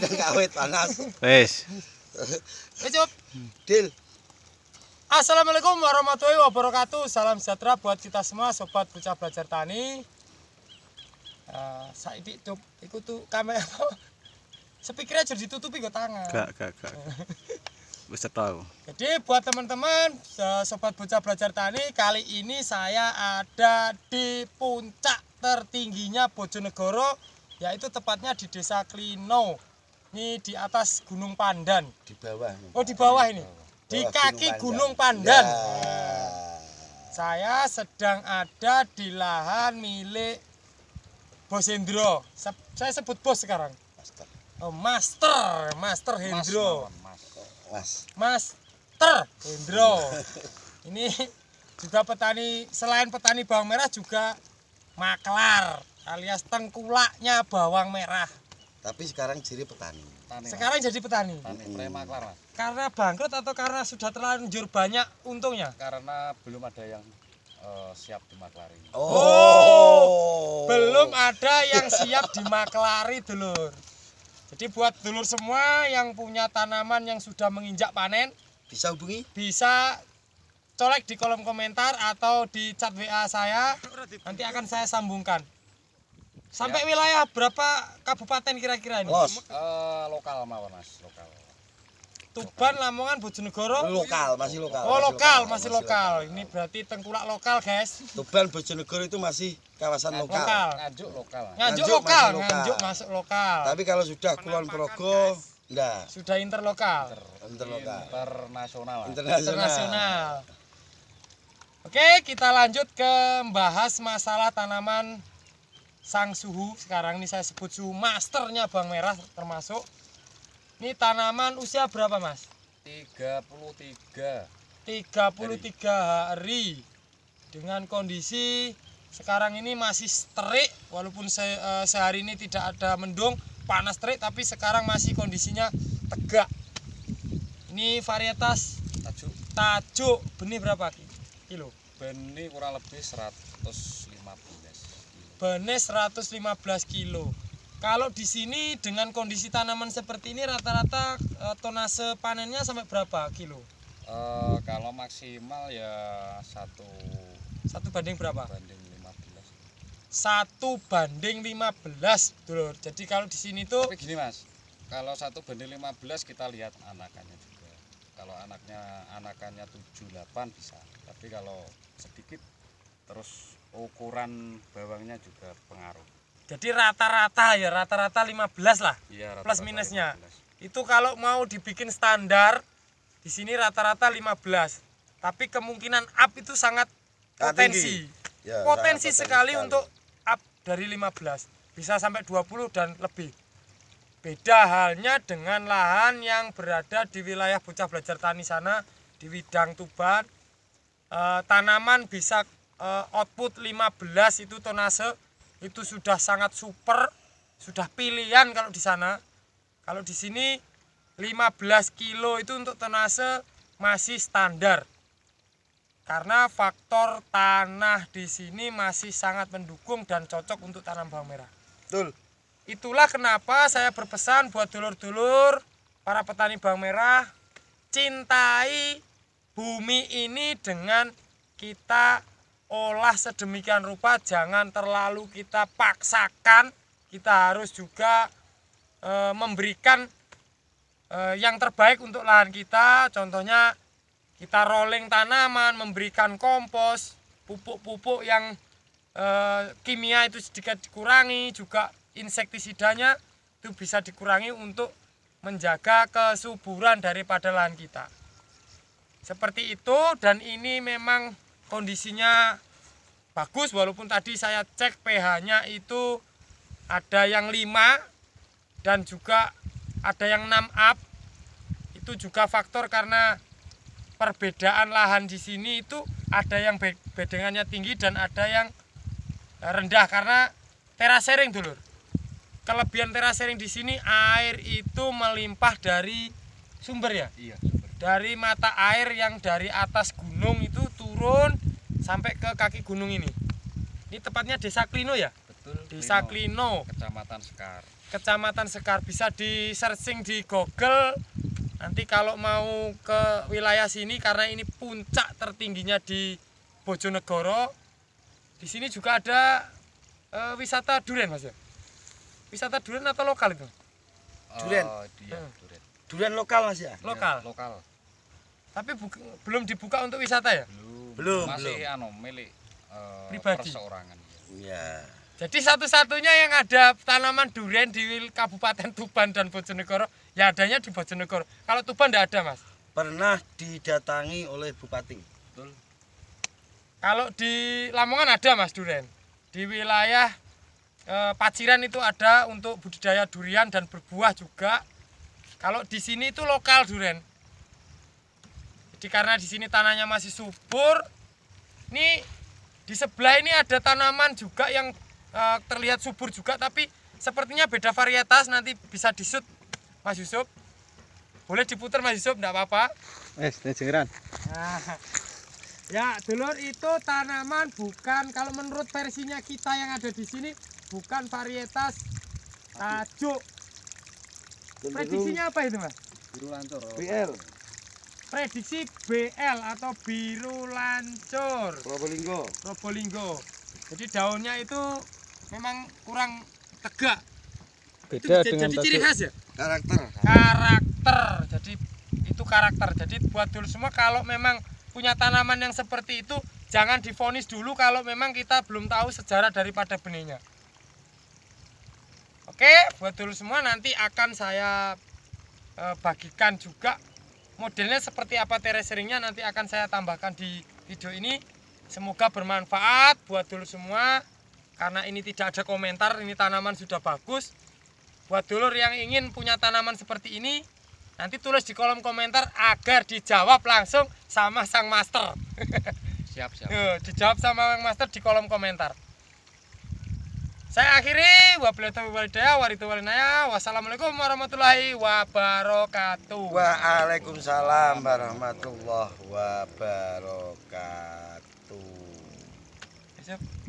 nang kawit panas. Wis. Eh, Cukup. Deal. Assalamualaikum warahmatullahi wabarakatuh. Salam sejahtera buat kita semua sobat bocah belajar tani. Uh, ini cuk itu tuh kamera Sepikirnya jadi ditutupi ke tangan. Gak, gak, gak. Bisa tahu. Jadi buat teman-teman eh, sobat bocah belajar tani, kali ini saya ada di puncak tertingginya Bojonegoro yaitu tepatnya di Desa Klino. Ini di atas Gunung Pandan. Di bawah. Ini, oh, di bawah ini. Bawah di oh, kaki Gunung Pandan. Gunung Pandan. Ya. Nah, saya sedang ada di lahan milik Bos Hendro. saya sebut bos sekarang. Master. Oh, Master, Master Hendro. Mas. Mas. Master Hendro. ini juga petani selain petani bawang merah juga maklar alias tengkulaknya bawang merah tapi sekarang jadi petani. petani sekarang lah. jadi petani. petani hmm. mas. Karena bangkrut atau karena sudah terlanjur banyak untungnya? Karena belum ada yang uh, siap dimaklari. Oh. oh. Belum ada yang siap dimaklari dulur. Jadi buat dulur semua yang punya tanaman yang sudah menginjak panen bisa hubungi bisa colek di kolom komentar atau di chat WA saya nanti akan saya sambungkan. Sampai ya. wilayah berapa kabupaten kira-kira ini? Los, uh, lokal mawon Mas, lokal. Tuban, Lamongan, Bojonegoro. Lokal, masih lokal. Oh, lokal, masih, lokal. Masih lokal. lokal. Ini berarti tengkulak lokal, guys. Tuban, Bojonegoro itu masih kawasan lokal. lokal. Nganjuk lokal. Nganjuk, lokal, nganjuk masuk lokal. Tapi kalau sudah Kulon Progo, enggak. Sudah interlokal. Inter, interlokal. Internasional. Internasional. Internasional. Oke, kita lanjut ke membahas masalah tanaman sang suhu sekarang ini saya sebut suhu masternya bawang merah termasuk ini tanaman usia berapa mas 33 33 hari dengan kondisi sekarang ini masih terik walaupun se eh, sehari ini tidak ada mendung panas terik tapi sekarang masih kondisinya tegak ini varietas tajuk tajuk benih berapa kilo benih kurang lebih 150 ya bebannya 115 kilo kalau di sini dengan kondisi tanaman seperti ini rata-rata e, tonase panennya sampai berapa kilo? E, kalau maksimal ya satu satu banding berapa? Banding 15. Satu banding 15, dulur. Jadi kalau di sini tuh Tapi gini, Mas. Kalau satu banding 15 kita lihat anakannya juga. Kalau anaknya anakannya tujuh delapan bisa. Tapi kalau sedikit terus ukuran bawangnya juga pengaruh. Jadi rata-rata ya, rata-rata 15 lah. Iya, rata -rata plus minusnya. 15. Itu kalau mau dibikin standar di sini rata-rata 15. Tapi kemungkinan up itu sangat potensi. Ya, potensi sangat sekali, sekali untuk up dari 15. Bisa sampai 20 dan lebih. Beda halnya dengan lahan yang berada di wilayah bocah belajar tani sana di Widang Tuban. E, tanaman bisa Eh, output 15 itu tonase itu sudah sangat super sudah pilihan kalau di sana kalau di sini 15 kilo itu untuk tonase masih standar karena faktor tanah di sini masih sangat mendukung dan cocok untuk tanam bawang merah. Betul. Itulah kenapa saya berpesan buat dulur-dulur para petani bawang merah cintai bumi ini dengan kita olah sedemikian rupa jangan terlalu kita paksakan kita harus juga e, memberikan e, yang terbaik untuk lahan kita contohnya kita rolling tanaman memberikan kompos pupuk-pupuk yang e, kimia itu sedikit dikurangi juga insektisidanya itu bisa dikurangi untuk menjaga kesuburan daripada lahan kita seperti itu dan ini memang kondisinya bagus walaupun tadi saya cek pH-nya itu ada yang 5 dan juga ada yang 6 up. Itu juga faktor karena perbedaan lahan di sini itu ada yang bedengannya tinggi dan ada yang rendah karena terasering dulur. Kelebihan terasering di sini air itu melimpah dari sumber ya? Iya, sumber. Dari mata air yang dari atas gunung itu turun sampai ke kaki gunung ini. Ini tepatnya Desa Klino ya? Betul. Desa Klino. Klino. Kecamatan Sekar. Kecamatan Sekar bisa di searching di Google. Nanti kalau mau ke wilayah sini karena ini puncak tertingginya di Bojonegoro. Di sini juga ada e, wisata durian Mas ya. Wisata durian atau lokal itu? Eh, durian. Oh, iya, durian. Durian lokal Mas ya? Lokal. Ya, lokal. Tapi belum dibuka untuk wisata ya? Belum. Belum. Masih belum. anu milik uh, pribadi. Perseorangan. Ya. Iya. Jadi satu-satunya yang ada tanaman durian di Kabupaten Tuban dan Bojonegoro, ya adanya di Bojonegoro. Kalau Tuban tidak ada, Mas. Pernah didatangi oleh bupati. Betul. Kalau di Lamongan ada, Mas durian. Di wilayah e, Paciran itu ada untuk budidaya durian dan berbuah juga. Kalau di sini itu lokal durian di karena di sini tanahnya masih subur Ini di sebelah ini ada tanaman juga yang e, terlihat subur juga tapi sepertinya beda varietas nanti bisa disut Mas Yusuf boleh diputar Mas Yusuf enggak apa-apa eh nah, ya dulur itu tanaman bukan kalau menurut versinya kita yang ada di sini bukan varietas tajuk prediksinya apa itu Mas? Biru lantur. BL prediksi BL atau biru lancur Probolinggo Probolinggo jadi daunnya itu memang kurang tegak beda itu, dengan jadi ciri khas ya karakter karakter jadi itu karakter jadi buat dulu semua kalau memang punya tanaman yang seperti itu jangan difonis dulu kalau memang kita belum tahu sejarah daripada benihnya oke buat dulu semua nanti akan saya eh, bagikan juga modelnya seperti apa tereseringnya nanti akan saya tambahkan di video ini semoga bermanfaat buat dulu semua karena ini tidak ada komentar ini tanaman sudah bagus buat dulur yang ingin punya tanaman seperti ini nanti tulis di kolom komentar agar dijawab langsung sama sang master siap siap dijawab sama sang master di kolom komentar Saya akhiri, wassalamualaikum warahmatullahi wabarakatuh. Waalaikumsalam warahmatullahi wabarakatuh.